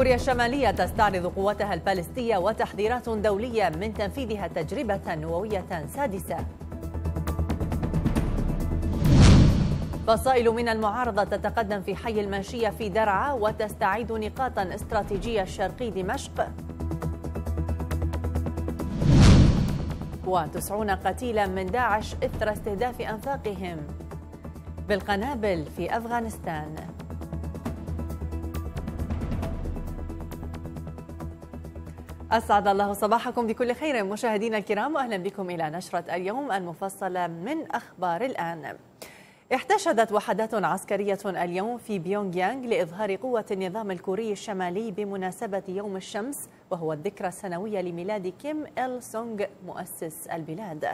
كوريا الشمالية تستعرض قوتها البالستية وتحذيرات دولية من تنفيذها تجربة نووية سادسة فصائل من المعارضة تتقدم في حي المنشية في درعا وتستعيد نقاطا استراتيجية شرقي دمشق وتسعون قتيلا من داعش إثر استهداف أنفاقهم بالقنابل في أفغانستان أسعد الله صباحكم بكل خير مشاهدينا الكرام وأهلا بكم إلى نشرة اليوم المفصلة من أخبار الآن احتشدت وحدات عسكرية اليوم في بيونغ يانغ لإظهار قوة النظام الكوري الشمالي بمناسبة يوم الشمس وهو الذكرى السنوية لميلاد كيم إل سونغ مؤسس البلاد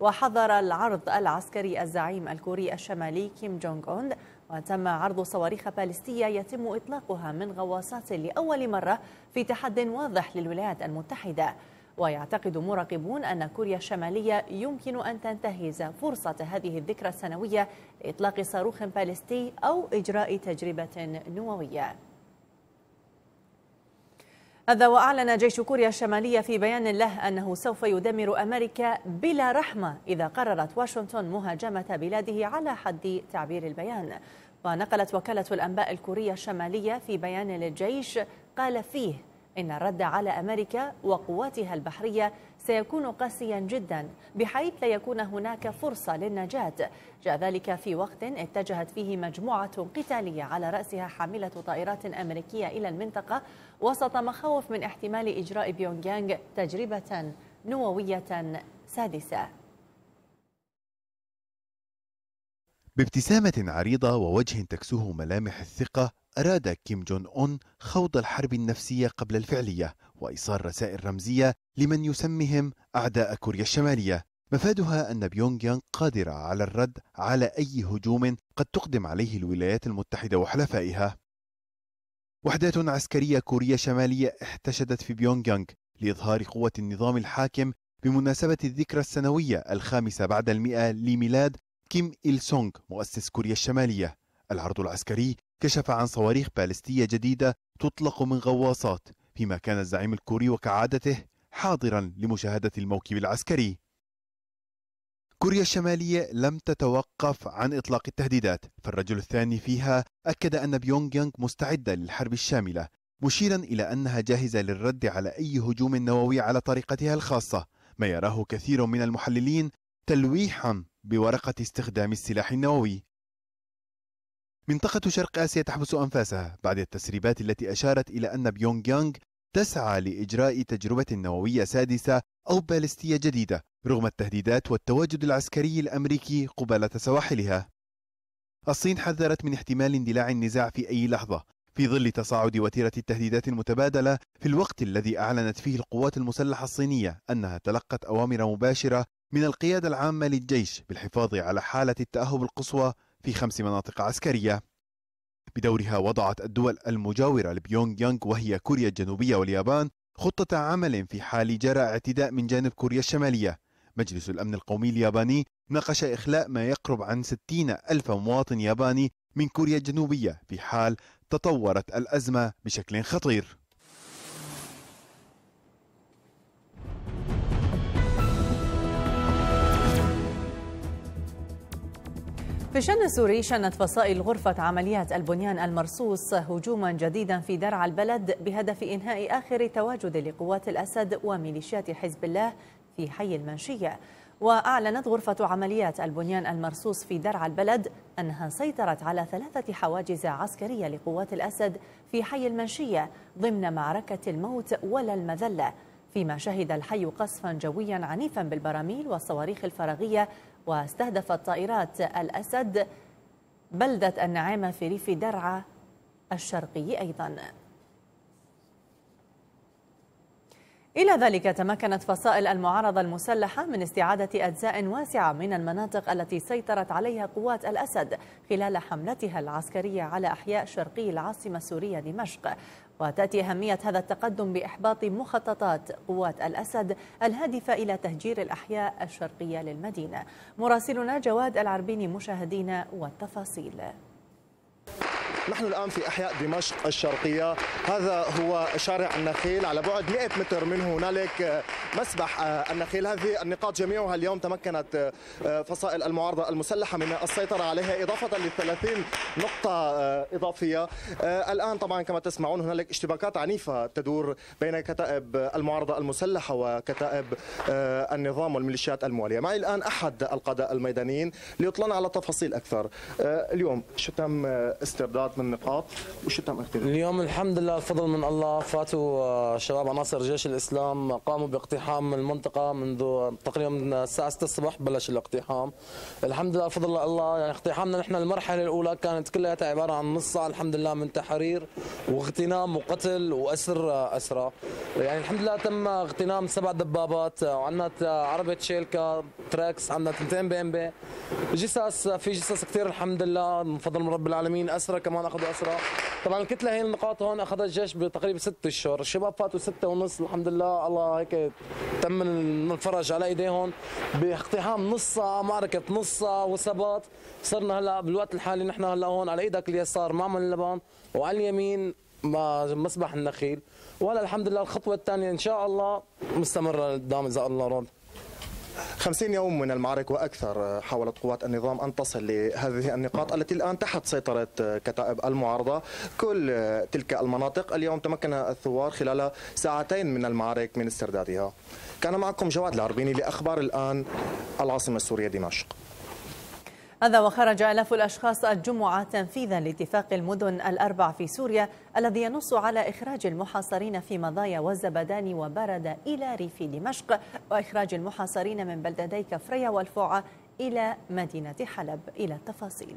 وحضر العرض العسكري الزعيم الكوري الشمالي كيم جونغ أون وتم عرض صواريخ باليستية يتم إطلاقها من غواصات لأول مرة في تحد واضح للولايات المتحدة ويعتقد مراقبون أن كوريا الشمالية يمكن أن تنتهز فرصة هذه الذكرى السنوية لإطلاق صاروخ باليستي أو إجراء تجربة نووية هذا وأعلن جيش كوريا الشمالية في بيان له أنه سوف يدمر أمريكا بلا رحمة إذا قررت واشنطن مهاجمة بلاده على حد تعبير البيان ونقلت وكالة الأنباء الكورية الشمالية في بيان للجيش قال فيه إن الرد على أمريكا وقواتها البحرية سيكون قاسيا جدا بحيث لا يكون هناك فرصة للنجاة جاء ذلك في وقت اتجهت فيه مجموعة قتالية على رأسها حاملة طائرات أمريكية إلى المنطقة وسط مخاوف من احتمال إجراء بيونغيانغ تجربة نووية سادسة بابتسامة عريضة ووجه تكسوه ملامح الثقة أراد كيم جون أون خوض الحرب النفسية قبل الفعلية وإيصال رسائل رمزية لمن يسميهم أعداء كوريا الشمالية مفادها أن بيونغ يانغ قادرة على الرد على أي هجوم قد تقدم عليه الولايات المتحدة وحلفائها وحدات عسكرية كوريا شمالية احتشدت في بيونغ يانغ لإظهار قوة النظام الحاكم بمناسبة الذكرى السنوية الخامسة بعد المئة لميلاد كيم إيل سونغ مؤسس كوريا الشمالية العرض العسكري كشف عن صواريخ بالستية جديدة تطلق من غواصات فيما كان الزعيم الكوري وكعادته حاضرا لمشاهدة الموكب العسكري كوريا الشمالية لم تتوقف عن إطلاق التهديدات فالرجل الثاني فيها أكد أن بيونغ يانغ مستعدة للحرب الشاملة مشيرا إلى أنها جاهزة للرد على أي هجوم نووي على طريقتها الخاصة ما يراه كثير من المحللين تلويحا بورقة استخدام السلاح النووي منطقة شرق آسيا تحبس أنفاسها بعد التسريبات التي أشارت إلى أن بيونغ يانغ تسعى لإجراء تجربة نووية سادسة أو بالستية جديدة رغم التهديدات والتواجد العسكري الأمريكي قبالة سواحلها الصين حذرت من احتمال اندلاع النزاع في أي لحظة في ظل تصاعد وتيرة التهديدات المتبادلة في الوقت الذي أعلنت فيه القوات المسلحة الصينية أنها تلقت أوامر مباشرة من القيادة العامة للجيش بالحفاظ على حالة التأهب القصوى في خمس مناطق عسكرية بدورها وضعت الدول المجاورة لبيونغ يانغ وهي كوريا الجنوبية واليابان خطة عمل في حال جرى اعتداء من جانب كوريا الشمالية مجلس الأمن القومي الياباني ناقش إخلاء ما يقرب عن 60 ألف مواطن ياباني من كوريا الجنوبية في حال تطورت الأزمة بشكل خطير في الشان السوري شنت فصائل غرفة عمليات البنيان المرصوص هجوما جديدا في درعا البلد بهدف إنهاء آخر تواجد لقوات الأسد وميليشيات حزب الله في حي المنشية وأعلنت غرفة عمليات البنيان المرصوص في درعا البلد أنها سيطرت على ثلاثة حواجز عسكرية لقوات الأسد في حي المنشية ضمن معركة الموت ولا المذلة فيما شهد الحي قصفا جويا عنيفا بالبراميل والصواريخ الفراغية واستهدفت طائرات الأسد بلدة النعامة في ريف درعا الشرقي أيضا إلى ذلك تمكنت فصائل المعارضة المسلحة من استعادة أجزاء واسعة من المناطق التي سيطرت عليها قوات الأسد خلال حملتها العسكرية على أحياء شرقي العاصمة السورية دمشق وتأتي أهمية هذا التقدم بإحباط مخططات قوات الأسد الهادفة إلى تهجير الأحياء الشرقية للمدينة مراسلنا جواد العربيني مشاهدينا والتفاصيل نحن الآن في أحياء دمشق الشرقية هذا هو شارع النخيل على بعد 100 متر منه هنالك آه، مسبح آه، النخيل هذه النقاط جميعها اليوم تمكنت آه، فصائل المعارضة المسلحة من السيطرة عليها إضافة للثلاثين 30 نقطة إضافية الآن طبعا كما تسمعون هنالك اشتباكات عنيفة تدور بين كتائب المعارضة المسلحة وكتائب النظام والميليشيات الموالية معي الآن أحد القادة الميدانيين ليطلعنا على تفاصيل أكثر اليوم شو تم استرداد من نقاط وشو تم اختياره؟ اليوم الحمد لله الفضل من الله فاتوا آه، شباب عناصر جيش الاسلام قاموا باقتحام المنطقه منذ تقريبا الساعه 6 الصبح بلش الاقتحام الحمد لله الفضل الله يعني اقتحامنا نحن المرحله الاولى كانت كلها عباره عن نص ساعه الحمد لله من تحرير واغتنام وقتل واسر آه، اسرى يعني الحمد لله تم اغتنام سبع دبابات آه، وعندنا عربه شيلكا تراكس عندنا تنتين بي ام بي جثث في جثث كثير الحمد لله من فضل من رب العالمين اسرى كمان اخذوا اسرى طبعا الكتله هي النقاط هون اخذها الجيش بتقريبا ست اشهر الشباب فاتوا ستة ونص الحمد لله الله هيك تم الفرج على ايديهم باقتحام نص ساعه معركه نص ساعه وثبات صرنا هلا بالوقت الحالي نحن هلا هون على ايدك اليسار معمل اللبان وعلى اليمين مسبح النخيل وهلا الحمد لله الخطوه الثانيه ان شاء الله مستمره قدام اذا الله رد خمسين يوم من المعارك وأكثر آه، حاولت قوات النظام أن تصل لهذه النقاط التي الآن تحت سيطرة آه، كتائب المعارضة كل آه، تلك المناطق اليوم تمكن الثوار خلال ساعتين من المعارك من استردادها كان معكم جواد العربيني لأخبار الآن العاصمة السورية دمشق هذا وخرج آلاف الأشخاص الجمعة تنفيذا لاتفاق المدن الأربع في سوريا الذي ينص على إخراج المحاصرين في مضايا والزبدان وبرد إلى ريف دمشق وإخراج المحاصرين من بلدتي كفرية والفوعة إلى مدينة حلب إلى التفاصيل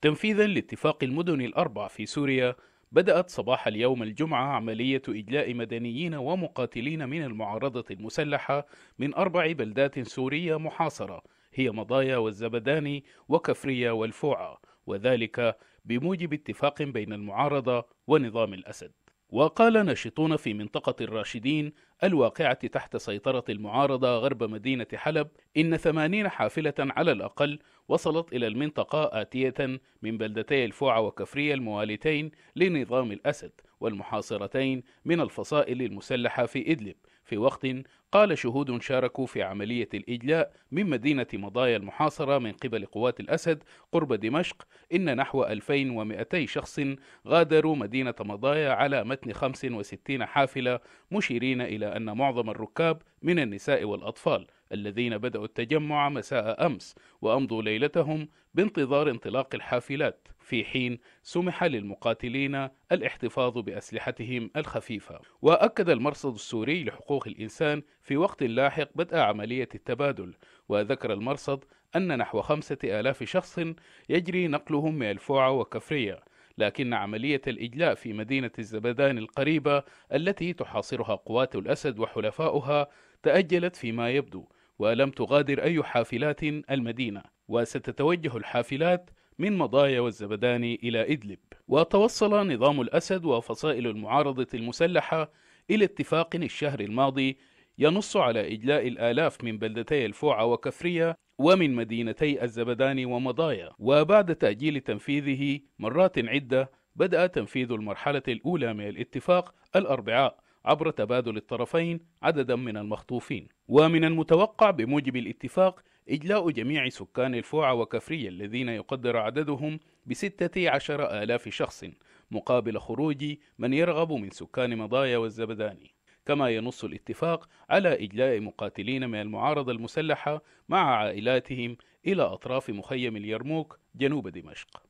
تنفيذا لاتفاق المدن الأربع في سوريا بدأت صباح اليوم الجمعة عملية إجلاء مدنيين ومقاتلين من المعارضة المسلحة من أربع بلدات سورية محاصرة هي مضايا والزبداني وكفرية والفوعة وذلك بموجب اتفاق بين المعارضة ونظام الأسد وقال ناشطون في منطقة الراشدين الواقعة تحت سيطرة المعارضة غرب مدينة حلب إن ثمانين حافلة على الأقل وصلت إلى المنطقة آتية من بلدتي الفوعة وكفرية الموالتين لنظام الأسد والمحاصرتين من الفصائل المسلحة في إدلب في وقت قال شهود شاركوا في عملية الإجلاء من مدينة مضايا المحاصرة من قبل قوات الأسد قرب دمشق إن نحو 2200 شخص غادروا مدينة مضايا على متن 65 حافلة مشيرين إلى أن معظم الركاب من النساء والأطفال الذين بدأوا التجمع مساء أمس وأمضوا ليلتهم بانتظار انطلاق الحافلات في حين سمح للمقاتلين الاحتفاظ بأسلحتهم الخفيفة وأكد المرصد السوري لحقوق الإنسان في وقت لاحق بدء عملية التبادل وذكر المرصد أن نحو خمسة آلاف شخص يجري نقلهم من الفوعة وكفرية لكن عملية الإجلاء في مدينة الزبدان القريبة التي تحاصرها قوات الأسد وحلفاؤها تأجلت فيما يبدو ولم تغادر أي حافلات المدينة وستتوجه الحافلات من مضايا والزبداني إلى إدلب وتوصل نظام الأسد وفصائل المعارضة المسلحة إلى اتفاق الشهر الماضي ينص على إجلاء الآلاف من بلدتي الفوعة وكفرية ومن مدينتي الزبداني ومضايا وبعد تأجيل تنفيذه مرات عدة بدأ تنفيذ المرحلة الأولى من الاتفاق الأربعاء عبر تبادل الطرفين عددا من المخطوفين ومن المتوقع بموجب الاتفاق إجلاء جميع سكان الفوعة وكفرية الذين يقدر عددهم بستة عشر آلاف شخص مقابل خروج من يرغب من سكان مضايا والزبداني كما ينص الاتفاق على إجلاء مقاتلين من المعارضة المسلحة مع عائلاتهم إلى أطراف مخيم اليرموك جنوب دمشق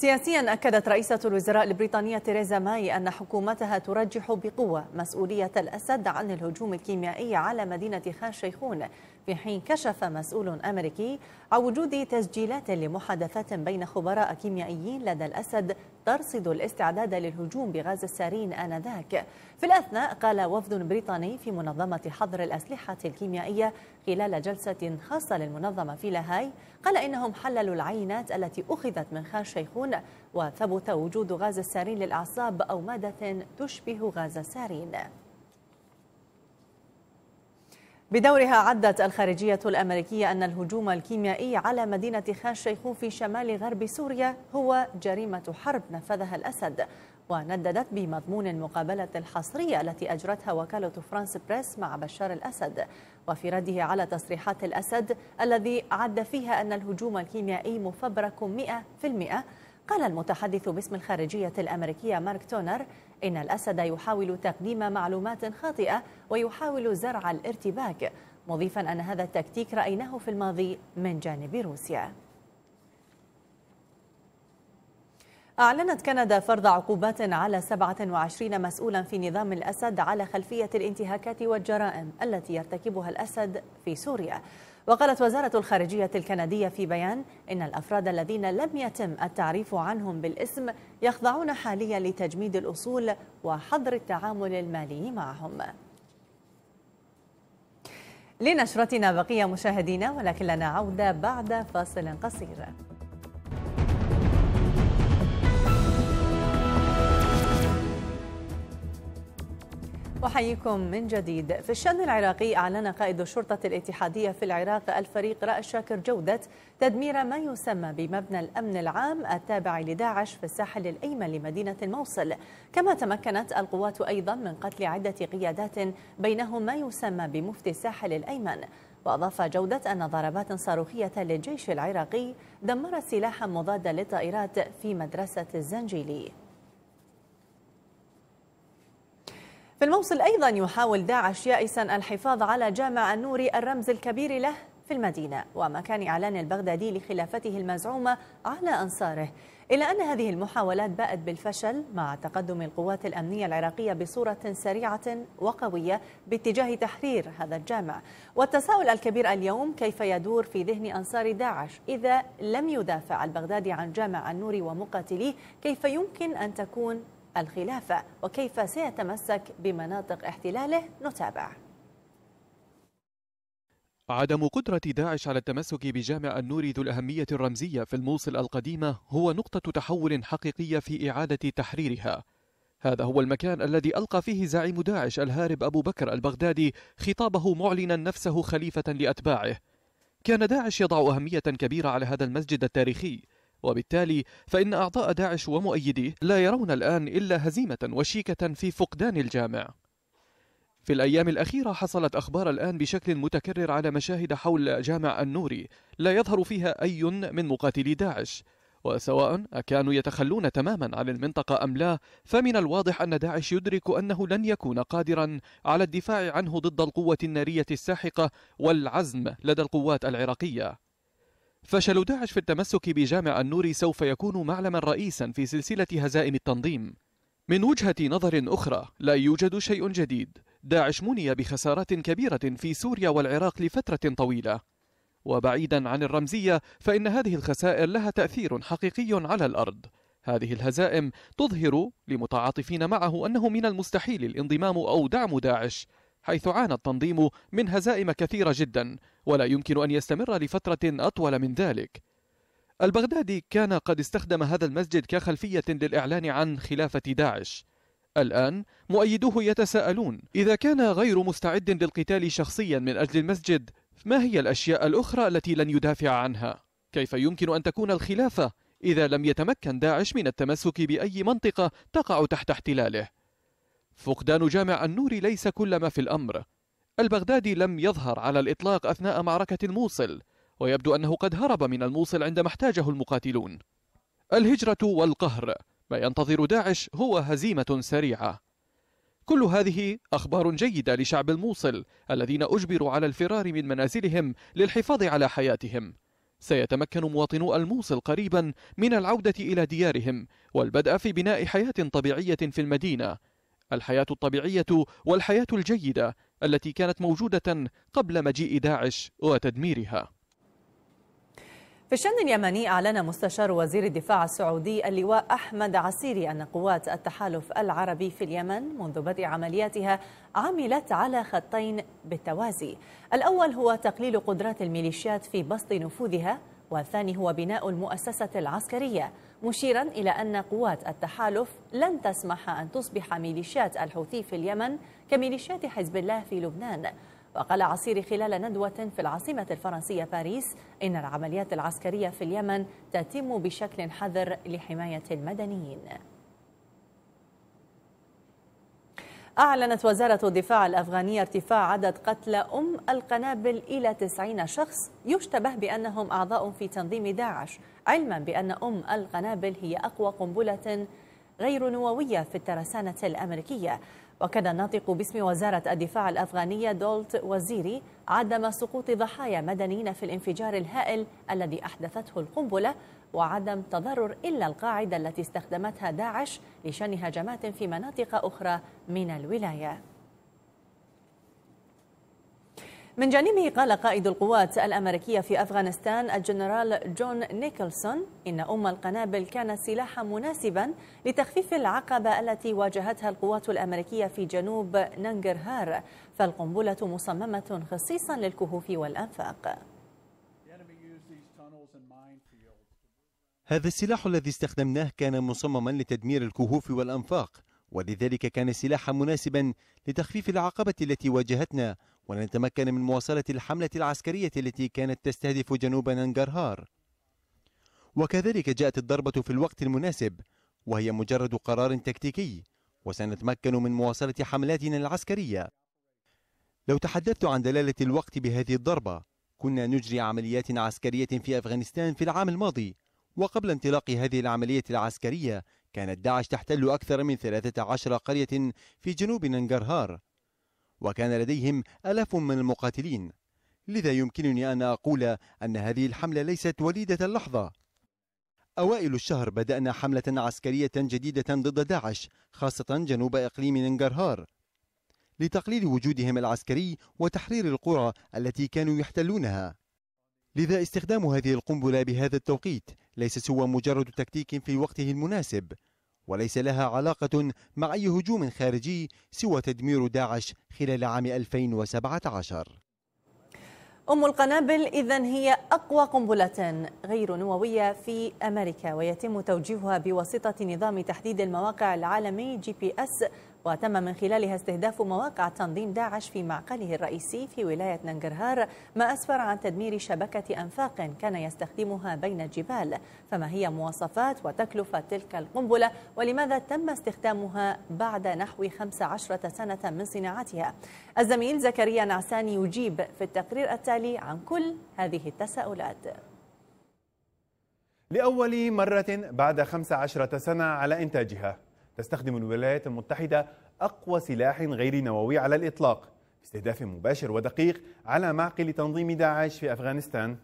سياسيا أكدت رئيسة الوزراء البريطانية تيريزا ماي أن حكومتها ترجح بقوة مسؤولية الأسد عن الهجوم الكيميائي على مدينة خان شيخون في حين كشف مسؤول أمريكي عن وجود تسجيلات لمحادثات بين خبراء كيميائيين لدى الأسد ترصد الاستعداد للهجوم بغاز السارين آنذاك في الأثناء قال وفد بريطاني في منظمة حظر الأسلحة الكيميائية خلال جلسة خاصة للمنظمة في لاهاي قال إنهم حللوا العينات التي أخذت من خان شيخون وثبت وجود غاز السارين للأعصاب أو مادة تشبه غاز السارين بدورها عدت الخارجية الأمريكية أن الهجوم الكيميائي على مدينة خان شيخون في شمال غرب سوريا هو جريمة حرب نفذها الأسد ونددت بمضمون المقابلة الحصرية التي أجرتها وكالة فرانس بريس مع بشار الأسد وفي رده على تصريحات الأسد الذي عد فيها أن الهجوم الكيميائي مفبرك 100% قال المتحدث باسم الخارجية الأمريكية مارك تونر إن الأسد يحاول تقديم معلومات خاطئة ويحاول زرع الارتباك مضيفا أن هذا التكتيك رأيناه في الماضي من جانب روسيا أعلنت كندا فرض عقوبات على 27 مسؤولا في نظام الأسد على خلفية الانتهاكات والجرائم التي يرتكبها الأسد في سوريا وقالت وزارة الخارجية الكندية في بيان إن الأفراد الذين لم يتم التعريف عنهم بالاسم يخضعون حاليا لتجميد الأصول وحظر التعامل المالي معهم لنشرتنا بقية مشاهدينا ولكن لنا عودة بعد فاصل قصير أحييكم من جديد في الشأن العراقي أعلن قائد الشرطة الاتحادية في العراق الفريق رأى شاكر جودة تدمير ما يسمى بمبنى الأمن العام التابع لداعش في الساحل الأيمن لمدينة الموصل كما تمكنت القوات أيضا من قتل عدة قيادات بينهم ما يسمى بمفتي الساحل الأيمن وأضاف جودة أن ضربات صاروخية للجيش العراقي دمرت سلاحا مضادا للطائرات في مدرسة الزنجيلي في الموصل أيضا يحاول داعش يائسا الحفاظ على جامع النوري الرمز الكبير له في المدينة ومكان إعلان البغدادي لخلافته المزعومة على أنصاره إلا أن هذه المحاولات باءت بالفشل مع تقدم القوات الأمنية العراقية بصورة سريعة وقوية باتجاه تحرير هذا الجامع والتساؤل الكبير اليوم كيف يدور في ذهن أنصار داعش إذا لم يدافع البغدادي عن جامع النور ومقاتليه كيف يمكن أن تكون الخلافة وكيف سيتمسك بمناطق احتلاله نتابع عدم قدرة داعش على التمسك بجامع النور ذو الأهمية الرمزية في الموصل القديمة هو نقطة تحول حقيقية في إعادة تحريرها هذا هو المكان الذي ألقى فيه زعيم داعش الهارب أبو بكر البغدادي خطابه معلنا نفسه خليفة لأتباعه كان داعش يضع أهمية كبيرة على هذا المسجد التاريخي وبالتالي فإن أعضاء داعش ومؤيديه لا يرون الآن إلا هزيمة وشيكة في فقدان الجامع في الأيام الأخيرة حصلت أخبار الآن بشكل متكرر على مشاهد حول جامع النوري لا يظهر فيها أي من مقاتلي داعش وسواء أكانوا يتخلون تماما عن المنطقة أم لا فمن الواضح أن داعش يدرك أنه لن يكون قادرا على الدفاع عنه ضد القوة النارية الساحقة والعزم لدى القوات العراقية فشل داعش في التمسك بجامع النور سوف يكون معلما رئيسا في سلسلة هزائم التنظيم من وجهة نظر أخرى لا يوجد شيء جديد داعش مني بخسارات كبيرة في سوريا والعراق لفترة طويلة وبعيدا عن الرمزية فإن هذه الخسائر لها تأثير حقيقي على الأرض هذه الهزائم تظهر لمتعاطفين معه أنه من المستحيل الانضمام أو دعم داعش حيث عانى التنظيم من هزائم كثيرة جدا ولا يمكن أن يستمر لفترة أطول من ذلك البغدادي كان قد استخدم هذا المسجد كخلفية للإعلان عن خلافة داعش الآن مؤيدوه يتساءلون إذا كان غير مستعد للقتال شخصيا من أجل المسجد ما هي الأشياء الأخرى التي لن يدافع عنها؟ كيف يمكن أن تكون الخلافة إذا لم يتمكن داعش من التمسك بأي منطقة تقع تحت احتلاله؟ فقدان جامع النور ليس كل ما في الأمر البغدادي لم يظهر على الإطلاق أثناء معركة الموصل ويبدو أنه قد هرب من الموصل عندما احتاجه المقاتلون الهجرة والقهر ما ينتظر داعش هو هزيمة سريعة كل هذه أخبار جيدة لشعب الموصل الذين أجبروا على الفرار من منازلهم للحفاظ على حياتهم سيتمكن مواطنو الموصل قريبا من العودة إلى ديارهم والبدء في بناء حياة طبيعية في المدينة الحياة الطبيعية والحياة الجيدة التي كانت موجودة قبل مجيء داعش وتدميرها في الشأن اليمني أعلن مستشار وزير الدفاع السعودي اللواء أحمد عسيري أن قوات التحالف العربي في اليمن منذ بدء عملياتها عملت على خطين بالتوازي الأول هو تقليل قدرات الميليشيات في بسط نفوذها والثاني هو بناء المؤسسة العسكرية مشيرا إلى أن قوات التحالف لن تسمح أن تصبح ميليشيات الحوثي في اليمن كميليشيات حزب الله في لبنان وقال عصير خلال ندوة في العاصمة الفرنسية باريس إن العمليات العسكرية في اليمن تتم بشكل حذر لحماية المدنيين أعلنت وزارة الدفاع الأفغانية ارتفاع عدد قتلى أم القنابل إلى 90 شخص يشتبه بأنهم أعضاء في تنظيم داعش علما بأن أم القنابل هي أقوى قنبلة غير نووية في الترسانة الأمريكية وكان الناطق باسم وزارة الدفاع الأفغانية دولت وزيري عدم سقوط ضحايا مدنيين في الانفجار الهائل الذي أحدثته القنبلة وعدم تضرر إلا القاعدة التي استخدمتها داعش لشن هجمات في مناطق أخرى من الولاية من جانبه قال قائد القوات الأمريكية في أفغانستان الجنرال جون نيكلسون إن أم القنابل كانت سلاحا مناسبا لتخفيف العقبة التي واجهتها القوات الأمريكية في جنوب ننجرهار فالقنبلة مصممة خصيصا للكهوف والأنفاق هذا السلاح الذي استخدمناه كان مصمما لتدمير الكهوف والأنفاق ولذلك كان سلاحا مناسبا لتخفيف العقبة التي واجهتنا ولنتمكن من مواصلة الحملة العسكرية التي كانت تستهدف جنوب ننجرهار وكذلك جاءت الضربة في الوقت المناسب وهي مجرد قرار تكتيكي وسنتمكن من مواصلة حملاتنا العسكرية لو تحدثت عن دلالة الوقت بهذه الضربة كنا نجري عمليات عسكرية في أفغانستان في العام الماضي وقبل انطلاق هذه العملية العسكرية كانت داعش تحتل أكثر من 13 قرية في جنوب ننجرهار وكان لديهم ألاف من المقاتلين لذا يمكنني أن أقول أن هذه الحملة ليست وليدة اللحظة أوائل الشهر بدأنا حملة عسكرية جديدة ضد داعش خاصة جنوب إقليم ننجرهار لتقليل وجودهم العسكري وتحرير القرى التي كانوا يحتلونها لذا استخدام هذه القنبلة بهذا التوقيت ليس سوى مجرد تكتيك في وقته المناسب وليس لها علاقة مع أي هجوم خارجي سوى تدمير داعش خلال عام 2017 أم القنابل إذا هي أقوى قنبلة غير نووية في أمريكا ويتم توجيهها بواسطة نظام تحديد المواقع العالمي جي بي أس وتم من خلالها استهداف مواقع تنظيم داعش في معقله الرئيسي في ولاية ننجرهار ما أسفر عن تدمير شبكة أنفاق كان يستخدمها بين الجبال فما هي مواصفات وتكلفة تلك القنبلة ولماذا تم استخدامها بعد نحو 15 سنة من صناعتها الزميل زكريا نعساني يجيب في التقرير التالي عن كل هذه التساؤلات لأول مرة بعد 15 سنة على إنتاجها تستخدم الولايات المتحدة أقوى سلاح غير نووي على الإطلاق في استهداف مباشر ودقيق على معقل تنظيم داعش في أفغانستان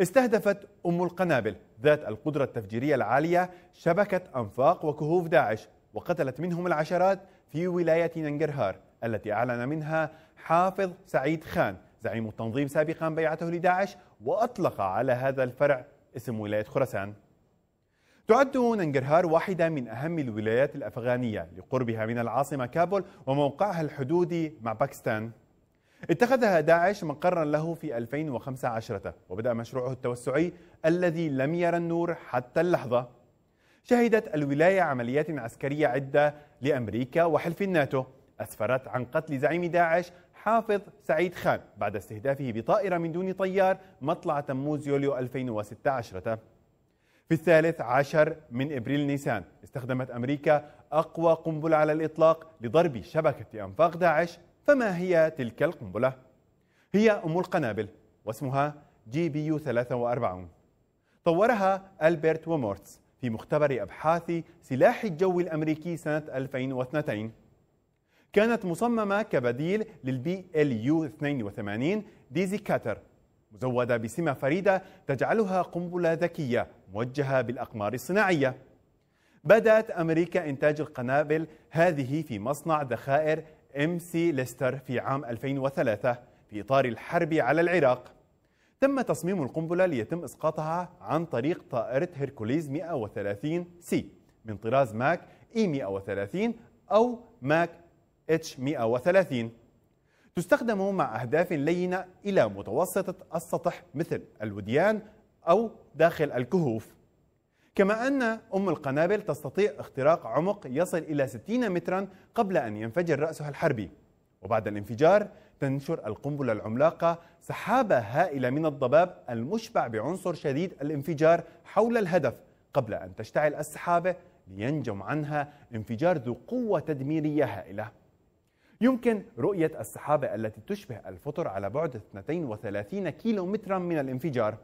استهدفت أم القنابل ذات القدرة التفجيرية العالية شبكة أنفاق وكهوف داعش وقتلت منهم العشرات في ولاية ننجرهار التي أعلن منها حافظ سعيد خان زعيم التنظيم سابقا بيعته لداعش وأطلق على هذا الفرع اسم ولاية خراسان تعد ننجرهار واحدة من أهم الولايات الأفغانية لقربها من العاصمة كابول وموقعها الحدودي مع باكستان اتخذها داعش مقرا له في 2015 وبدأ مشروعه التوسعي الذي لم يرى النور حتى اللحظة شهدت الولاية عمليات عسكرية عدة لأمريكا وحلف الناتو أسفرت عن قتل زعيم داعش حافظ سعيد خان بعد استهدافه بطائرة من دون طيار مطلع تموز يوليو 2016 في الثالث عشر من ابريل نيسان استخدمت امريكا اقوى قنبله على الاطلاق لضرب شبكه انفاق داعش فما هي تلك القنبله؟ هي ام القنابل واسمها جي بي يو 43 طورها البرت ومورتس في مختبر ابحاث سلاح الجو الامريكي سنه 2002 كانت مصممه كبديل للبي ال يو 82 ديزي كاتر مزوده بسمه فريده تجعلها قنبله ذكيه موجهة بالأقمار الصناعية بدأت أمريكا إنتاج القنابل هذه في مصنع ذخائر ام سي ليستر في عام 2003 في إطار الحرب على العراق تم تصميم القنبلة ليتم إسقاطها عن طريق طائرة هيركوليز 130 سي من طراز ماك اي 130 أو ماك اتش 130 تستخدم مع أهداف لينة إلى متوسطة السطح مثل الوديان أو داخل الكهوف كما أن أم القنابل تستطيع اختراق عمق يصل إلى 60 مترا قبل أن ينفجر رأسها الحربي وبعد الانفجار تنشر القنبلة العملاقة سحابة هائلة من الضباب المشبع بعنصر شديد الانفجار حول الهدف قبل أن تشتعل السحابة لينجم عنها انفجار ذو قوة تدميرية هائلة يمكن رؤية السحابة التي تشبه الفطر على بعد 32 كيلومترا من الانفجار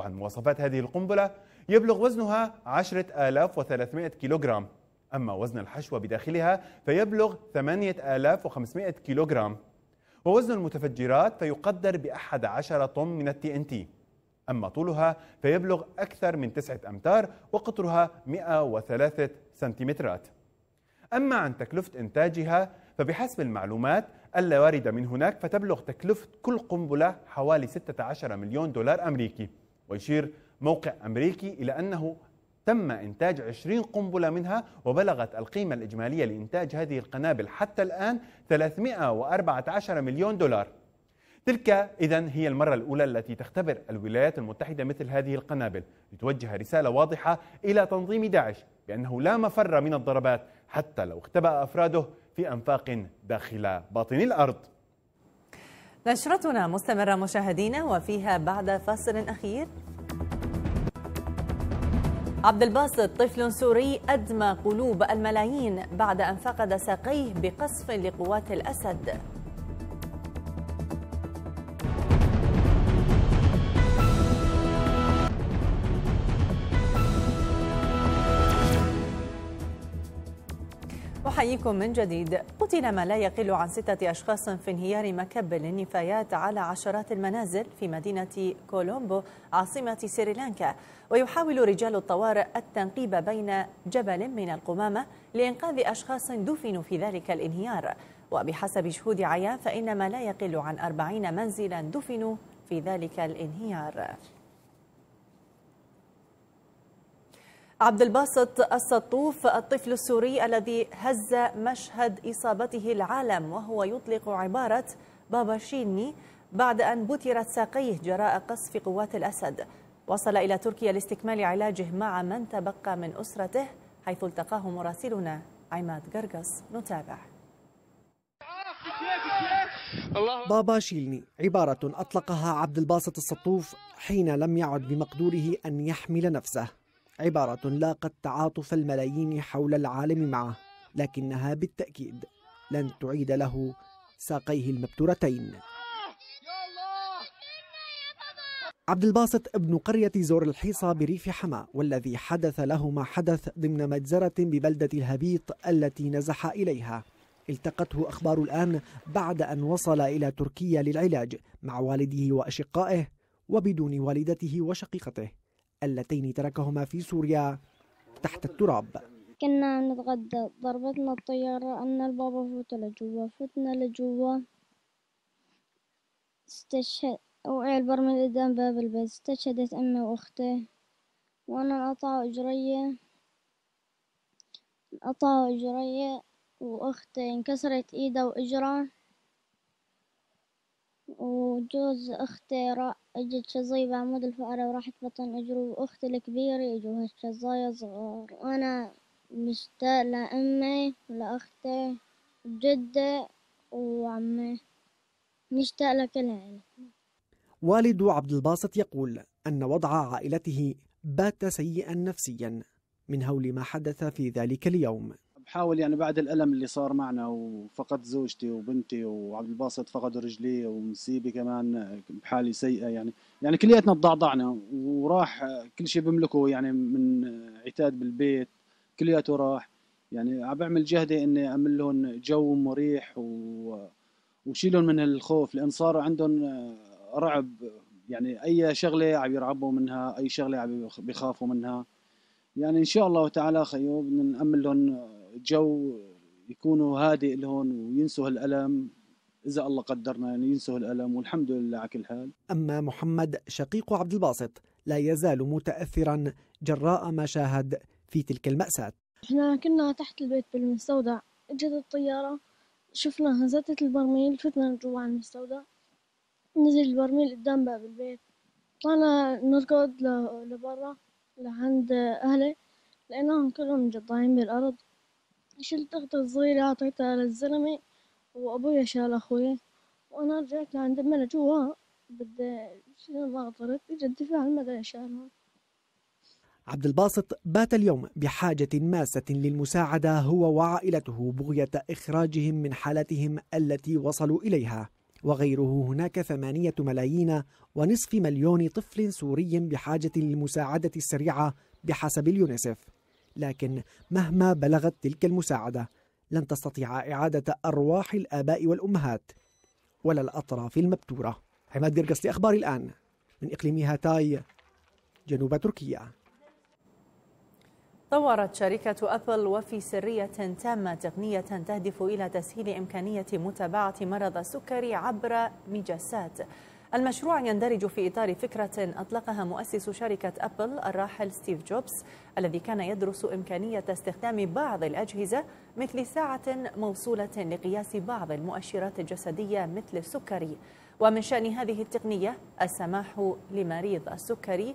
وعن مواصفات هذه القنبلة يبلغ وزنها 10300 كيلوغرام أما وزن الحشوة بداخلها فيبلغ 8500 كيلوغرام ووزن المتفجرات فيقدر بأحد عشر طن من التي ان تي أما طولها فيبلغ أكثر من 9 أمتار وقطرها 103 سنتيمترات أما عن تكلفة إنتاجها فبحسب المعلومات الواردة من هناك فتبلغ تكلفة كل قنبلة حوالي 16 مليون دولار أمريكي ويشير موقع أمريكي إلى أنه تم إنتاج 20 قنبلة منها وبلغت القيمة الإجمالية لإنتاج هذه القنابل حتى الآن 314 مليون دولار تلك إذا هي المرة الأولى التي تختبر الولايات المتحدة مثل هذه القنابل لتوجه رسالة واضحة إلى تنظيم داعش بأنه لا مفر من الضربات حتى لو اختبأ أفراده في أنفاق داخل باطن الأرض نشرتنا مستمرة مشاهدينا وفيها بعد فاصل أخير عبد الباسط طفل سوري أدمى قلوب الملايين بعد أن فقد ساقيه بقصف لقوات الأسد أحييكم من جديد قتل ما لا يقل عن ستة أشخاص في انهيار مكب للنفايات على عشرات المنازل في مدينة كولومبو عاصمة سريلانكا ويحاول رجال الطوارئ التنقيب بين جبل من القمامة لإنقاذ أشخاص دفنوا في ذلك الانهيار وبحسب شهود عيان فإن ما لا يقل عن أربعين منزلا دفنوا في ذلك الانهيار عبد الباسط السطوف الطفل السوري الذي هز مشهد إصابته العالم وهو يطلق عبارة بابا شيني بعد أن بترت ساقيه جراء قصف قوات الأسد وصل إلى تركيا لاستكمال علاجه مع من تبقى من أسرته حيث التقاه مراسلنا عماد قرقص نتابع بابا شيلني عبارة أطلقها عبد الباسط السطوف حين لم يعد بمقدوره أن يحمل نفسه عبارة لاقت تعاطف الملايين حول العالم معه لكنها بالتأكيد لن تعيد له ساقيه المبتورتين عبد الباسط ابن قرية زور الحيصة بريف حما والذي حدث له ما حدث ضمن مجزرة ببلدة الهبيط التي نزح إليها التقته أخبار الآن بعد أن وصل إلى تركيا للعلاج مع والده وأشقائه وبدون والدته وشقيقته اللتين تركهما في سوريا تحت التراب كنا نتغدى ضربتنا الطيارة أن البابا فوت لجوا فتنا لجوا استشهد وعبر من قدام باب البيت استشهدت أمي وأختي وأنا انقطعوا إجرية انقطعوا إجرية وأختي انكسرت إيدها وإجرها وجوز أختي اجت شزاي بعمود الفقرة وراحت بطن أجرو وأختي الكبيرة إجوها الشظايا صغار وأنا مشتاق لأمي ولأختي وجدي وعمي مشتاق لكل عائلتنا والد عبد الباسط يقول أن وضع عائلته بات سيئا نفسيا من هول ما حدث في ذلك اليوم بحاول يعني بعد الألم اللي صار معنا وفقدت زوجتي وبنتي وعبد الباسط فقدوا رجليه ونسيبي كمان بحالة سيئة يعني يعني كلياتنا تضعضعنا وراح كل شيء بملكه يعني من عتاد بالبيت كلياته راح يعني عم بعمل جهدي اني اعمل لهم جو مريح و... وشيلهم من الخوف لان صار عندهم رعب يعني اي شغله عم يرعبوا منها اي شغله عم بيخافوا منها يعني ان شاء الله تعالى خيو بدنا نامن لهم جو يكونوا هادئ لهون وينسوا الألم إذا الله قدرنا يعني ينسوا الألم والحمد لله على كل حال أما محمد شقيق عبد الباسط لا يزال متأثرا جراء ما شاهد في تلك المأساة احنا كنا تحت البيت بالمستودع اجت الطيارة شفنا هزتت البرميل فتنا جوا على المستودع نزل البرميل قدام باب البيت طلعنا نركض لبرا لعند أهلي لقيناهم كلهم جضاين بالأرض شلت أختي الصغيرة أعطيتها للزلمة وأبويا شال أخوي وأنا رجعت لعند ما جوا بدي شنو ما قدرت إجا الدفاع المدني شالها شالهم عبد الباسط بات اليوم بحاجة ماسة للمساعدة هو وعائلته بغية إخراجهم من حالتهم التي وصلوا إليها وغيره هناك ثمانية ملايين ونصف مليون طفل سوري بحاجة للمساعدة السريعة بحسب اليونيسف لكن مهما بلغت تلك المساعدة لن تستطيع إعادة أرواح الآباء والأمهات ولا الأطراف المبتورة عماد قرقص لأخبار الآن من إقليم هاتاي جنوب تركيا طورت شركة أبل وفي سرية تامة تقنية تهدف إلى تسهيل إمكانية متابعة مرض السكري عبر مجسات المشروع يندرج في إطار فكرة أطلقها مؤسس شركة أبل الراحل ستيف جوبز الذي كان يدرس إمكانية استخدام بعض الأجهزة مثل ساعة موصولة لقياس بعض المؤشرات الجسدية مثل السكري ومن شأن هذه التقنية السماح لمريض السكري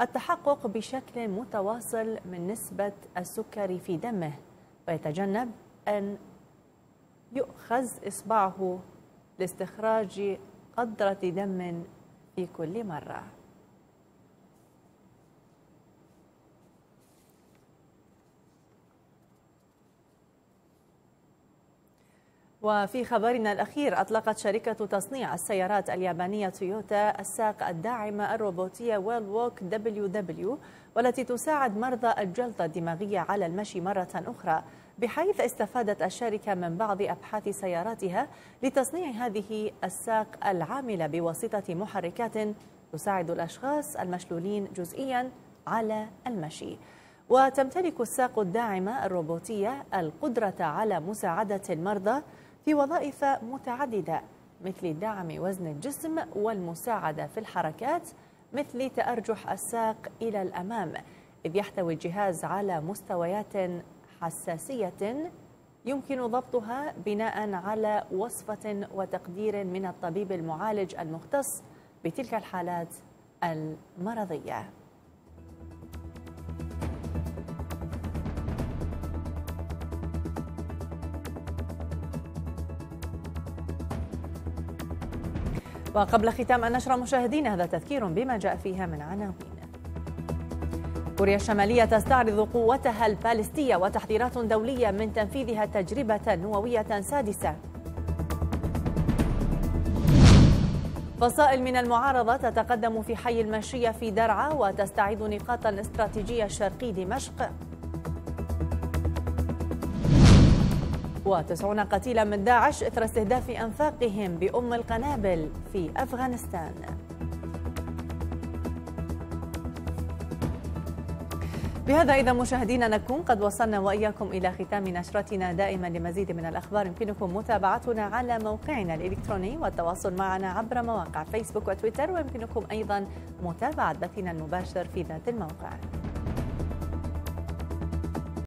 التحقق بشكل متواصل من نسبة السكري في دمه ويتجنب أن يؤخذ إصبعه لاستخراج قطرة دم في كل مرة وفي خبرنا الأخير أطلقت شركة تصنيع السيارات اليابانية تويوتا الساق الداعمة الروبوتية ويل ووك دبليو دبليو والتي تساعد مرضى الجلطة الدماغية على المشي مرة أخرى بحيث استفادت الشركة من بعض أبحاث سياراتها لتصنيع هذه الساق العاملة بواسطة محركات تساعد الأشخاص المشلولين جزئيا على المشي وتمتلك الساق الداعمة الروبوتية القدرة على مساعدة المرضى في وظائف متعددة مثل دعم وزن الجسم والمساعدة في الحركات مثل تأرجح الساق إلى الأمام إذ يحتوي الجهاز على مستويات حساسية يمكن ضبطها بناء على وصفة وتقدير من الطبيب المعالج المختص بتلك الحالات المرضية وقبل ختام النشرة مشاهدينا هذا تذكير بما جاء فيها من عناوين كوريا الشمالية تستعرض قوتها البالستية وتحذيرات دولية من تنفيذها تجربة نووية سادسة فصائل من المعارضة تتقدم في حي المشية في درعا وتستعيد نقاطا استراتيجية شرقي دمشق وتسعون قتيلا من داعش إثر استهداف أنفاقهم بأم القنابل في أفغانستان بهذا إذا مشاهدينا نكون قد وصلنا وإياكم إلى ختام نشرتنا دائما لمزيد من الأخبار يمكنكم متابعتنا على موقعنا الإلكتروني والتواصل معنا عبر مواقع فيسبوك وتويتر ويمكنكم أيضا متابعة بثنا المباشر في ذات الموقع